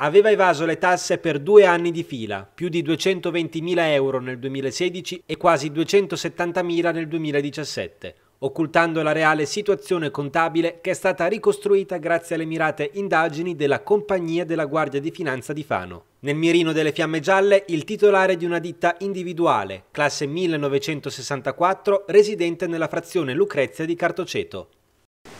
Aveva evaso le tasse per due anni di fila, più di 220.000 euro nel 2016 e quasi 270.000 nel 2017, occultando la reale situazione contabile che è stata ricostruita grazie alle mirate indagini della Compagnia della Guardia di Finanza di Fano. Nel mirino delle fiamme gialle il titolare di una ditta individuale, classe 1964, residente nella frazione Lucrezia di Cartoceto.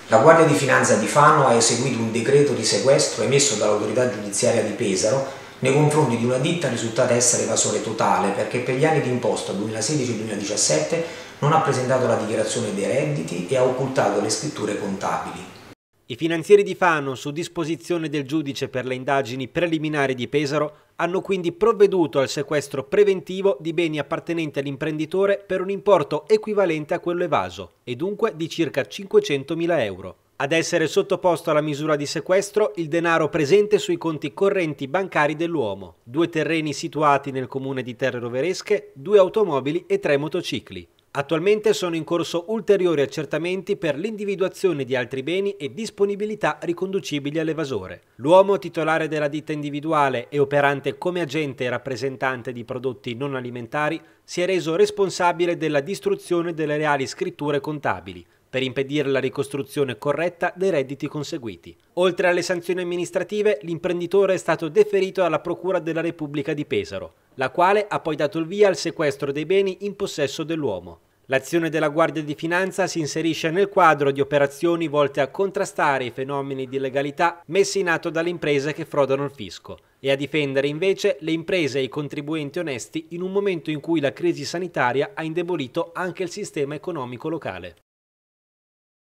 La Guardia di Finanza di Fano ha eseguito un decreto di sequestro emesso dall'autorità giudiziaria di Pesaro nei confronti di una ditta risultata essere evasore totale perché per gli anni di imposta 2016-2017 non ha presentato la dichiarazione dei redditi e ha occultato le scritture contabili. I finanzieri di Fano, su disposizione del giudice per le indagini preliminari di Pesaro, hanno quindi provveduto al sequestro preventivo di beni appartenenti all'imprenditore per un importo equivalente a quello evaso, e dunque di circa 500.000 euro. Ad essere sottoposto alla misura di sequestro il denaro presente sui conti correnti bancari dell'uomo, due terreni situati nel comune di Terre Roveresche, due automobili e tre motocicli. Attualmente sono in corso ulteriori accertamenti per l'individuazione di altri beni e disponibilità riconducibili all'evasore. L'uomo titolare della ditta individuale e operante come agente e rappresentante di prodotti non alimentari si è reso responsabile della distruzione delle reali scritture contabili, per impedire la ricostruzione corretta dei redditi conseguiti. Oltre alle sanzioni amministrative, l'imprenditore è stato deferito alla Procura della Repubblica di Pesaro, la quale ha poi dato il via al sequestro dei beni in possesso dell'uomo. L'azione della Guardia di Finanza si inserisce nel quadro di operazioni volte a contrastare i fenomeni di legalità messi in atto dalle imprese che frodano il fisco e a difendere invece le imprese e i contribuenti onesti in un momento in cui la crisi sanitaria ha indebolito anche il sistema economico locale.